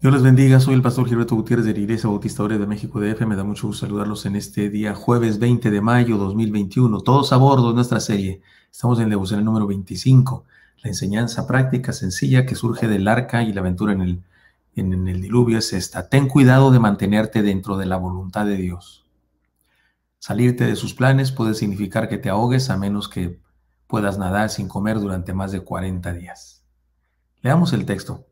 Dios les bendiga, soy el pastor Gilberto Gutiérrez de la Iglesia Bautista de México DF. Me da mucho gusto saludarlos en este día, jueves 20 de mayo 2021. Todos a bordo de nuestra serie. Estamos en el número 25, la enseñanza práctica sencilla que surge del arca y la aventura en el, en, en el diluvio es esta. Ten cuidado de mantenerte dentro de la voluntad de Dios. Salirte de sus planes puede significar que te ahogues a menos que puedas nadar sin comer durante más de 40 días. Leamos el texto.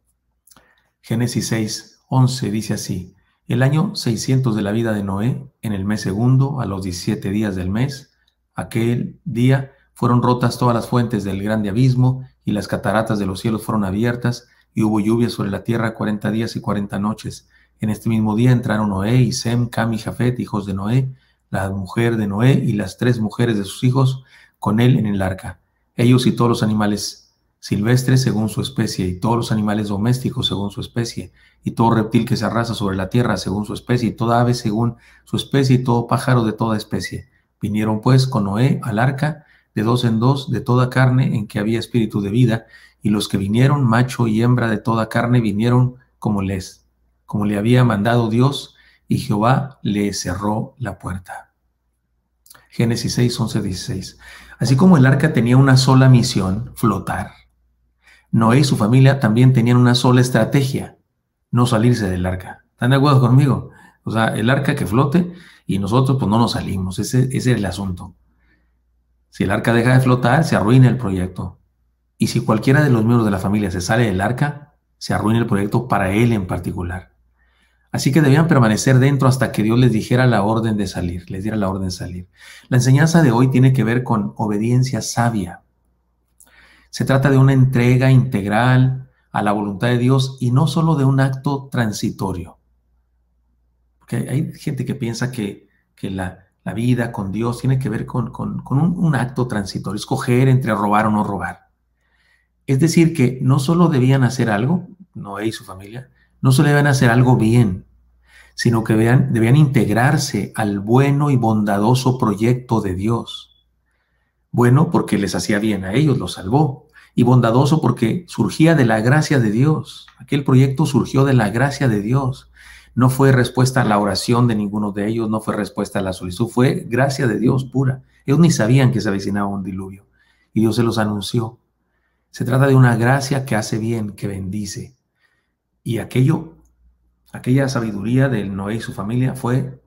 Génesis 6, 11 dice así. El año 600 de la vida de Noé, en el mes segundo, a los 17 días del mes, aquel día fueron rotas todas las fuentes del grande abismo y las cataratas de los cielos fueron abiertas y hubo lluvia sobre la tierra 40 días y 40 noches. En este mismo día entraron Noé y Sem, Cam y Jafet, hijos de Noé, la mujer de Noé y las tres mujeres de sus hijos con él en el arca, ellos y todos los animales silvestres según su especie, y todos los animales domésticos según su especie, y todo reptil que se arrasa sobre la tierra según su especie, y toda ave según su especie, y todo pájaro de toda especie. Vinieron pues con Noé al arca, de dos en dos, de toda carne en que había espíritu de vida, y los que vinieron, macho y hembra de toda carne, vinieron como les, como le había mandado Dios, y Jehová le cerró la puerta. Génesis 6, 11, 16. Así como el arca tenía una sola misión, flotar, Noé y su familia también tenían una sola estrategia, no salirse del arca. ¿Están de acuerdo conmigo? O sea, el arca que flote y nosotros pues no nos salimos, ese, ese es el asunto. Si el arca deja de flotar, se arruina el proyecto. Y si cualquiera de los miembros de la familia se sale del arca, se arruina el proyecto para él en particular. Así que debían permanecer dentro hasta que Dios les dijera la orden de salir, les diera la orden de salir. La enseñanza de hoy tiene que ver con obediencia sabia. Se trata de una entrega integral a la voluntad de Dios y no solo de un acto transitorio. hay gente que piensa que, la, vida con Dios tiene que ver con, un, acto transitorio, escoger entre robar o no robar. Es decir, que no solo debían hacer algo, Noé y su familia, no solo a hacer algo bien, sino que debían integrarse al bueno y bondadoso proyecto de Dios. Bueno porque les hacía bien a ellos, los salvó. Y bondadoso porque surgía de la gracia de Dios. Aquel proyecto surgió de la gracia de Dios. No fue respuesta a la oración de ninguno de ellos, no fue respuesta a la solicitud, fue gracia de Dios pura. Ellos ni sabían que se avecinaba un diluvio. Y Dios se los anunció. Se trata de una gracia que hace bien, que bendice. Y aquello, aquella sabiduría del Noé y su familia fue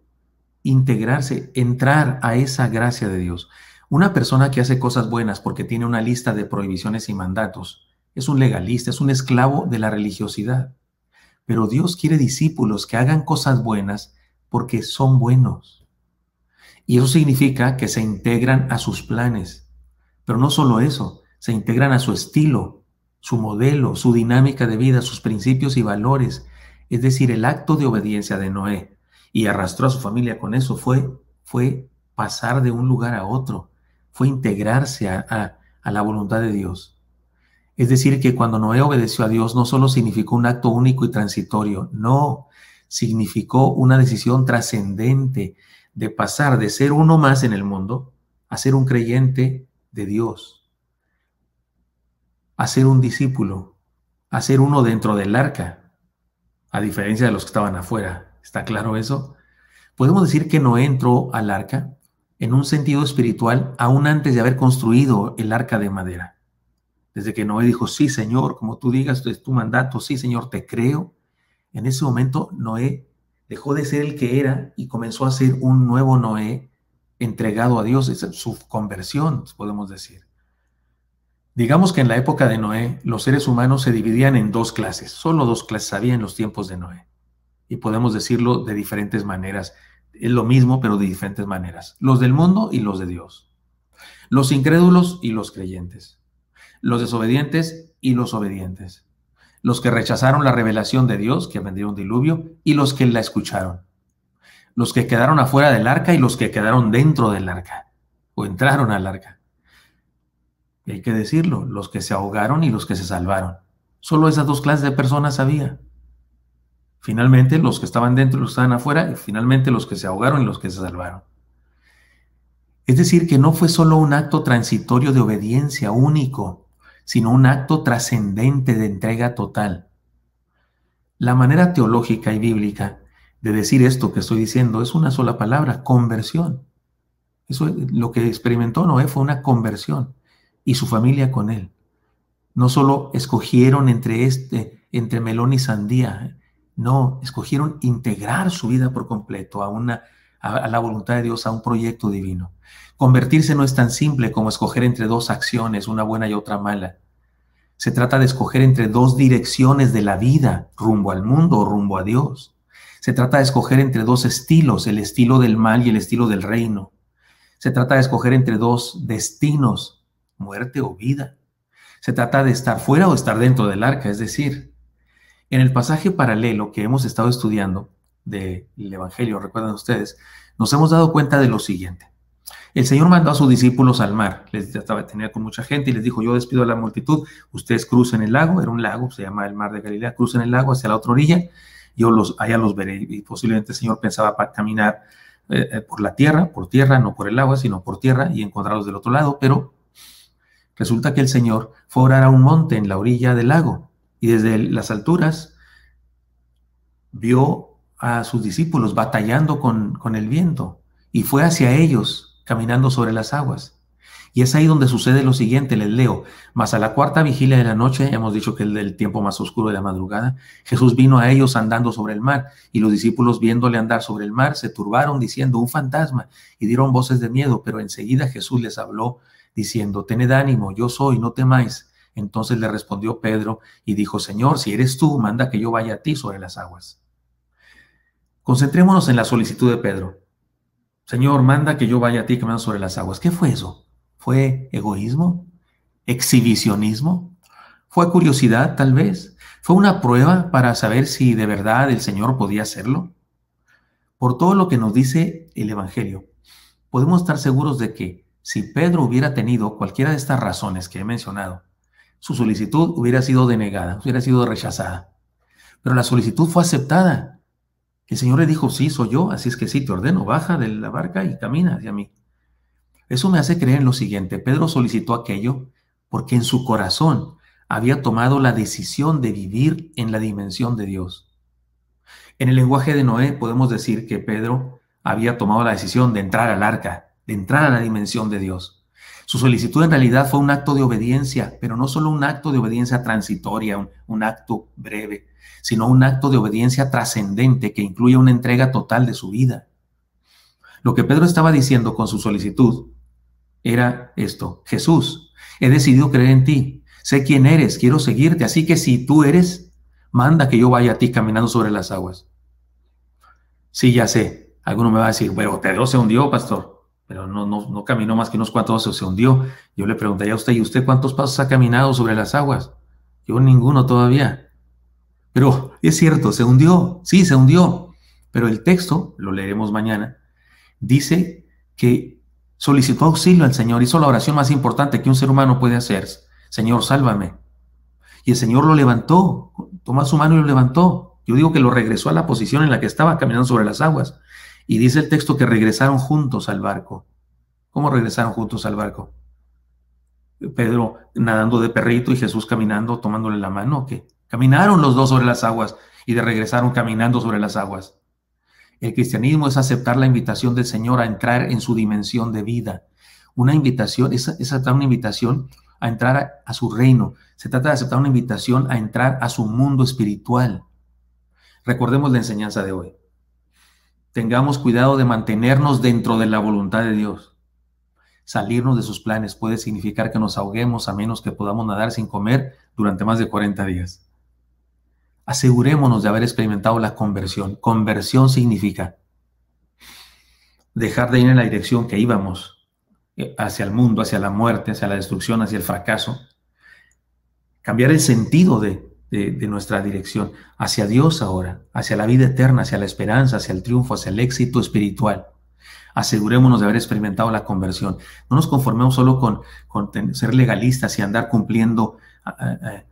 integrarse, entrar a esa gracia de Dios. Una persona que hace cosas buenas porque tiene una lista de prohibiciones y mandatos es un legalista, es un esclavo de la religiosidad. Pero Dios quiere discípulos que hagan cosas buenas porque son buenos. Y eso significa que se integran a sus planes. Pero no solo eso, se integran a su estilo, su modelo, su dinámica de vida, sus principios y valores, es decir, el acto de obediencia de Noé, y arrastró a su familia con eso, fue, fue pasar de un lugar a otro, fue integrarse a, a, a la voluntad de Dios. Es decir, que cuando Noé obedeció a Dios no solo significó un acto único y transitorio, no, significó una decisión trascendente de pasar de ser uno más en el mundo a ser un creyente de Dios ser un discípulo, hacer uno dentro del arca, a diferencia de los que estaban afuera. ¿Está claro eso? Podemos decir que Noé entró al arca en un sentido espiritual aún antes de haber construido el arca de madera. Desde que Noé dijo, sí, Señor, como tú digas, es tu mandato, sí, Señor, te creo. En ese momento Noé dejó de ser el que era y comenzó a ser un nuevo Noé entregado a Dios. es su conversión, podemos decir. Digamos que en la época de Noé los seres humanos se dividían en dos clases, solo dos clases había en los tiempos de Noé. Y podemos decirlo de diferentes maneras. Es lo mismo, pero de diferentes maneras. Los del mundo y los de Dios. Los incrédulos y los creyentes. Los desobedientes y los obedientes. Los que rechazaron la revelación de Dios, que vendría un diluvio, y los que la escucharon. Los que quedaron afuera del arca y los que quedaron dentro del arca, o entraron al arca y hay que decirlo, los que se ahogaron y los que se salvaron. Solo esas dos clases de personas había. Finalmente los que estaban dentro y los que estaban afuera, y finalmente los que se ahogaron y los que se salvaron. Es decir, que no fue solo un acto transitorio de obediencia único, sino un acto trascendente de entrega total. La manera teológica y bíblica de decir esto que estoy diciendo es una sola palabra, conversión. Eso es lo que experimentó Noé fue una conversión y su familia con él. No solo escogieron entre este, entre melón y sandía, no, escogieron integrar su vida por completo a una a, la voluntad de Dios, a un proyecto divino. Convertirse no es tan simple como escoger entre dos acciones, una buena y otra mala. Se trata de escoger entre dos direcciones de la vida, rumbo al mundo o rumbo a Dios. Se trata de escoger entre dos estilos, el estilo del mal y el estilo del reino. Se trata de escoger entre dos destinos, muerte o vida. Se trata de estar fuera o estar dentro del arca, es decir, en el pasaje paralelo que hemos estado estudiando del Evangelio, recuerdan ustedes, nos hemos dado cuenta de lo siguiente. El Señor mandó a sus discípulos al mar, les estaba tenía con mucha gente y les dijo, yo despido a la multitud, ustedes crucen el lago, era un lago, se llama el mar de Galilea, crucen el lago hacia la otra orilla, yo los, allá los veré y posiblemente el Señor pensaba para caminar eh, eh, por la tierra, por tierra, no por el agua, sino por tierra y encontrarlos del otro lado, pero Resulta que el Señor fue a orar a un monte en la orilla del lago y desde las alturas vio a sus discípulos batallando con, con el viento y fue hacia ellos caminando sobre las aguas. Y es ahí donde sucede lo siguiente, les leo, mas a la cuarta vigilia de la noche, hemos dicho que es el tiempo más oscuro de la madrugada, Jesús vino a ellos andando sobre el mar, y los discípulos viéndole andar sobre el mar se turbaron diciendo un fantasma y dieron voces de miedo, pero enseguida Jesús les habló diciendo, tened ánimo, yo soy, no temáis. Entonces le respondió Pedro y dijo, Señor, si eres tú, manda que yo vaya a ti sobre las aguas. Concentrémonos en la solicitud de Pedro. Señor, manda que yo vaya a ti, que me sobre las aguas. ¿Qué fue eso? ¿Fue egoísmo? ¿Exhibicionismo? ¿Fue curiosidad, tal vez? ¿Fue una prueba para saber si de verdad el Señor podía hacerlo? Por todo lo que nos dice el Evangelio, podemos estar seguros de que si Pedro hubiera tenido cualquiera de estas razones que he mencionado, su solicitud hubiera sido denegada, hubiera sido rechazada. Pero la solicitud fue aceptada. El Señor le dijo, sí, soy yo, así es que sí, te ordeno, baja de la barca y camina hacia mí. Eso me hace creer en lo siguiente, Pedro solicitó aquello porque en su corazón había tomado la decisión de vivir en la dimensión de Dios. En el lenguaje de Noé podemos decir que Pedro había tomado la decisión de entrar al arca, entrar a la dimensión de Dios. Su solicitud en realidad fue un acto de obediencia, pero no solo un acto de obediencia transitoria, un, un acto breve, sino un acto de obediencia trascendente que incluye una entrega total de su vida. Lo que Pedro estaba diciendo con su solicitud era esto, Jesús, he decidido creer en ti, sé quién eres, quiero seguirte, así que si tú eres, manda que yo vaya a ti caminando sobre las aguas. Sí, ya sé, alguno me va a decir, pero Pedro se hundió, pastor pero no, no, caminó más que unos cuantos pasos, se hundió. Yo le preguntaría a usted, ¿y usted cuántos pasos ha caminado sobre las aguas? Yo ninguno todavía. Pero es cierto, se hundió, sí, se hundió. Pero el texto, lo leeremos mañana, dice que solicitó auxilio al Señor, hizo la oración más importante que un ser humano puede hacer. Señor, sálvame. Y el Señor lo levantó, tomó su mano y lo levantó. Yo digo que lo regresó a la posición en la que estaba caminando sobre las aguas. Y dice el texto que regresaron juntos al barco. ¿Cómo regresaron juntos al barco? Pedro nadando de perrito y Jesús caminando, tomándole la mano, ¿o qué? Caminaron los dos sobre las aguas y de regresaron caminando sobre las aguas. El cristianismo es aceptar la invitación del Señor a entrar en su dimensión de vida. Una invitación, Esa es una invitación a entrar a su reino. Se trata de aceptar una invitación a entrar a su mundo espiritual. Recordemos la enseñanza de hoy tengamos cuidado de mantenernos dentro de la voluntad de Dios. Salirnos de sus planes puede significar que nos ahoguemos a menos que podamos nadar sin comer durante más de 40 días. Asegurémonos de haber experimentado la conversión. Conversión significa dejar de ir en la dirección que íbamos, eh, hacia el mundo, hacia la muerte, hacia la destrucción, hacia el fracaso. Cambiar el sentido de, de, nuestra dirección, hacia Dios ahora, hacia la vida eterna, hacia la esperanza, hacia el triunfo, hacia el éxito espiritual. Asegurémonos de haber experimentado la conversión. No nos conformemos solo con, ser legalistas y andar cumpliendo ah, ah, ah,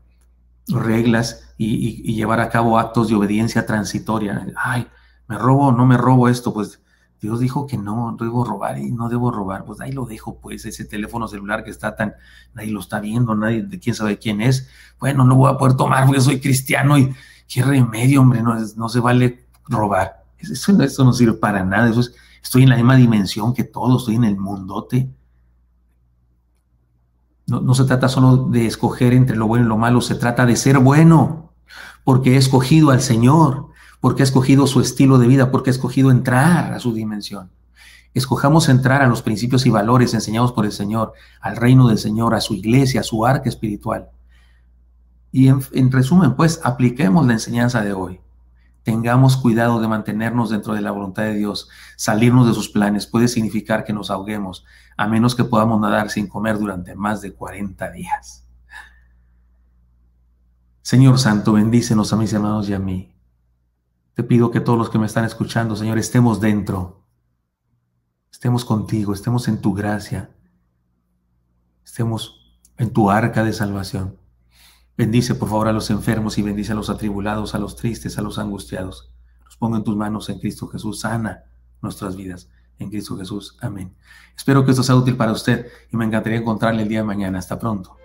reglas y, y, llevar a cabo actos de obediencia transitoria. Ay, me robo, no me robo esto, pues Dios dijo que no debo robar y no debo robar, pues ahí lo dejo, pues ese teléfono celular que está tan, nadie lo está viendo, nadie, de quién sabe quién es, bueno, no voy a poder tomar porque soy cristiano y qué remedio, hombre, no, se vale robar. Eso, no sirve para nada, estoy en la misma dimensión que todos, estoy en el mundote. no se trata solo de escoger entre lo bueno y lo malo, se trata de ser bueno, porque he escogido al Señor porque ha escogido su estilo de vida, porque ha escogido entrar a su dimensión. Escojamos entrar a los principios y valores enseñados por el Señor, al reino del Señor, a su iglesia, a su arca espiritual. Y en, en resumen, pues, apliquemos la enseñanza de hoy. Tengamos cuidado de mantenernos dentro de la voluntad de Dios. Salirnos de sus planes puede significar que nos ahoguemos, a menos que podamos nadar sin comer durante más de 40 días. Señor Santo, bendícenos a mis hermanos y a mí. Te pido que todos los que me están escuchando, Señor, estemos dentro. Estemos contigo, estemos en tu gracia. Estemos en tu arca de salvación. Bendice, por favor, a los enfermos y bendice a los atribulados, a los tristes, a los angustiados. Los pongo en tus manos en Cristo Jesús. Sana nuestras vidas en Cristo Jesús. Amén. Espero que esto sea útil para usted y me encantaría encontrarle el día de mañana. Hasta pronto.